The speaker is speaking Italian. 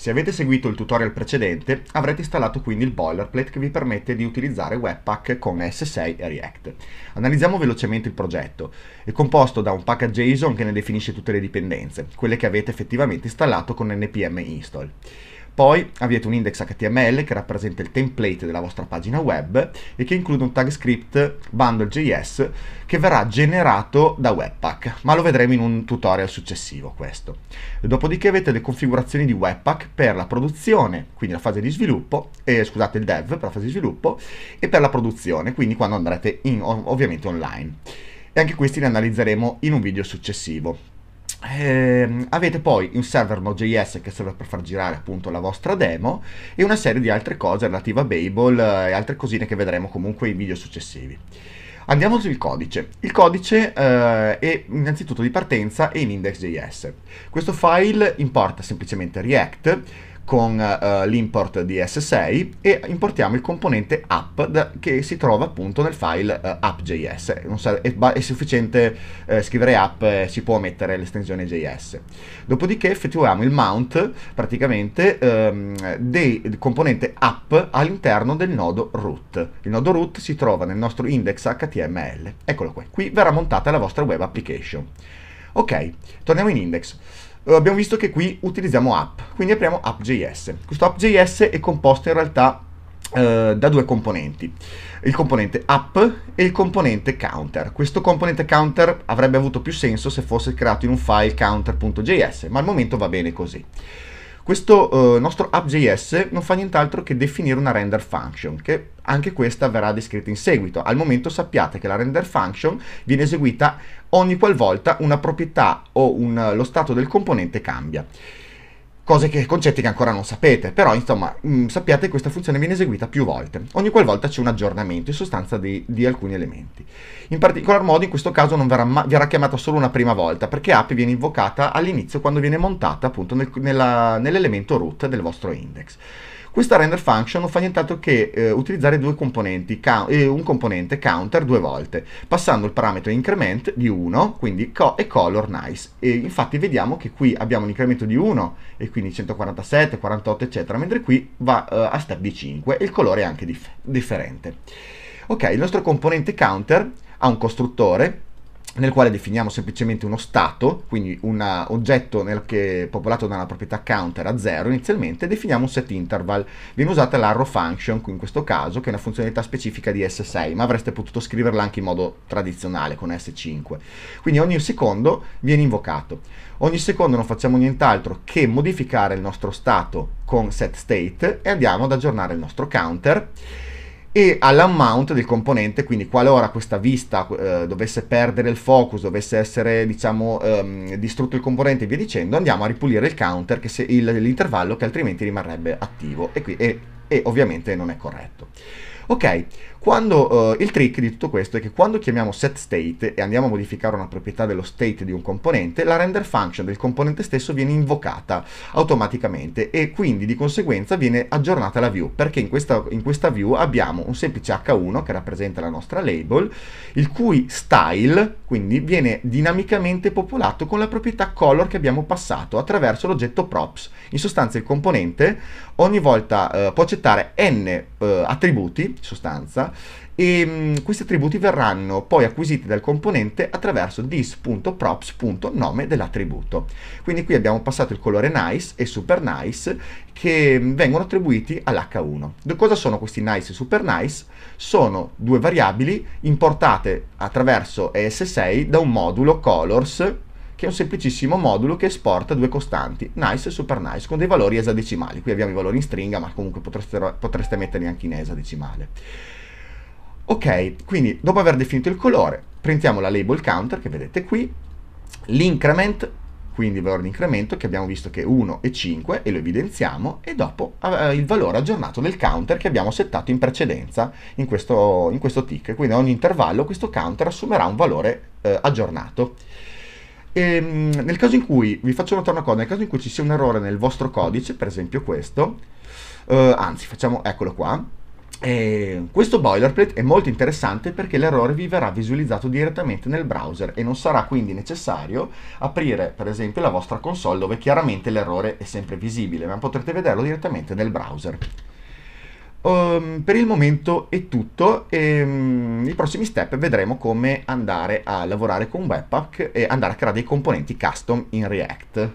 Se avete seguito il tutorial precedente avrete installato quindi il boilerplate che vi permette di utilizzare Webpack con S6 e React. Analizziamo velocemente il progetto. È composto da un package JSON che ne definisce tutte le dipendenze, quelle che avete effettivamente installato con npm install. Poi avete un index HTML che rappresenta il template della vostra pagina web e che include un tag script bundle.js che verrà generato da Webpack, ma lo vedremo in un tutorial successivo questo. Dopodiché avete le configurazioni di Webpack per la produzione, quindi la fase di sviluppo, eh, scusate il dev per la fase di sviluppo, e per la produzione, quindi quando andrete in, ovviamente online. E anche questi li analizzeremo in un video successivo. Eh, avete poi un server Node.js che serve per far girare appunto la vostra demo e una serie di altre cose relative a Babel eh, e altre cosine che vedremo comunque in video successivi. Andiamo sul codice. Il codice eh, è innanzitutto di partenza e in index.js. Questo file importa semplicemente React con uh, l'import di S6 e importiamo il componente app da, che si trova appunto nel file uh, eh, app.js. è, è, sufficiente uh, scrivere app e si può mettere l'estensione JS. Dopodiché effettuiamo il mount praticamente um, del componente app all'interno del nodo root. Il nodo root si trova nel nostro index HTML. Eccolo qua. Qui verrà montata la vostra web application. Ok, torniamo in index. Eh, abbiamo visto che qui utilizziamo app, quindi apriamo app.js. Questo app.js è composto in realtà eh, da due componenti, il componente app e il componente counter. Questo componente counter avrebbe avuto più senso se fosse creato in un file counter.js, ma al momento va bene così. Questo eh, nostro app.js non fa nient'altro che definire una render function, che anche questa verrà descritta in seguito. Al momento sappiate che la render function viene eseguita ogni qualvolta una proprietà o un, lo stato del componente cambia cose che, concetti che ancora non sapete, però insomma mh, mm, sappiate che questa funzione viene eseguita più volte, ogni qualvolta c'è un aggiornamento in sostanza di, di, alcuni elementi. In particolar modo in questo caso non verrà, ma- verrà chiamata solo una prima volta, perché app viene invocata all'inizio quando viene montata appunto nel, nella, nell'elemento root del vostro index. Questa render function non fa nient'altro che eh, utilizzare due componenti, eh, un componente counter due volte, passando il parametro increment di 1, quindi co e color nice. E infatti vediamo che qui abbiamo un incremento di 1 e quindi 147, 48 eccetera, mentre qui va eh, a step di 5 e il colore è anche dif differente. Ok, il nostro componente counter ha un costruttore nel quale definiamo semplicemente uno stato, quindi un oggetto popolato da una proprietà counter a 0 inizialmente, e definiamo un set interval. Viene usata l'arrow function, in questo caso, che è una funzionalità specifica di S6, ma avreste potuto scriverla anche in modo tradizionale con S5. Quindi ogni secondo viene invocato. Ogni secondo non facciamo nient'altro che modificare il nostro stato con set state e andiamo ad aggiornare il nostro counter e all'amount del componente, quindi qualora questa vista eh, dovesse perdere il focus, dovesse essere diciamo ehm, distrutto il componente e via dicendo, andiamo a ripulire il counter, che se, il, l'intervallo che altrimenti rimarrebbe attivo e, qui, e, e ovviamente non è corretto. Ok, quando, uh, il trick di tutto questo è che quando chiamiamo setState e andiamo a modificare una proprietà dello state di un componente, la render function del componente stesso viene invocata automaticamente e quindi di conseguenza viene aggiornata la view, perché in questa, in questa view abbiamo un semplice h1 che rappresenta la nostra label, il cui style quindi viene dinamicamente popolato con la proprietà color che abbiamo passato attraverso l'oggetto props. In sostanza il componente ogni volta uh, può accettare n eh, attributi, sostanza, e mh, mm, questi attributi verranno poi acquisiti dal componente attraverso this.props.nome dell'attributo. Quindi qui abbiamo passato il colore nice e super nice che mm, vengono attribuiti all'H1. De cosa sono questi nice e super nice? Sono due variabili importate attraverso ES6 da un modulo colors che è un semplicissimo modulo che esporta due costanti, nice e super nice, con dei valori esadecimali. Qui abbiamo i valori in stringa, ma comunque potreste, potreste metterli anche in esadecimale. Ok, quindi dopo aver definito il colore, prendiamo la label counter che vedete qui, l'increment quindi il valore di incremento che abbiamo visto che è 1 e 5 e lo evidenziamo e dopo eh, il valore aggiornato del counter che abbiamo settato in precedenza in questo, in questo tick quindi a ogni intervallo questo counter assumerà un valore eh, aggiornato e, ehm, nel caso in cui, vi faccio notare una cosa, nel caso in cui ci sia un errore nel vostro codice, per esempio questo, eh, anzi facciamo, eccolo qua, eh, questo boilerplate è molto interessante perché l'errore vi verrà visualizzato direttamente nel browser e non sarà quindi necessario aprire per esempio la vostra console dove chiaramente l'errore è sempre visibile, ma potrete vederlo direttamente nel browser. Um, per il momento è tutto e um, nei prossimi step vedremo come andare a lavorare con Webpack e andare a creare dei componenti custom in React.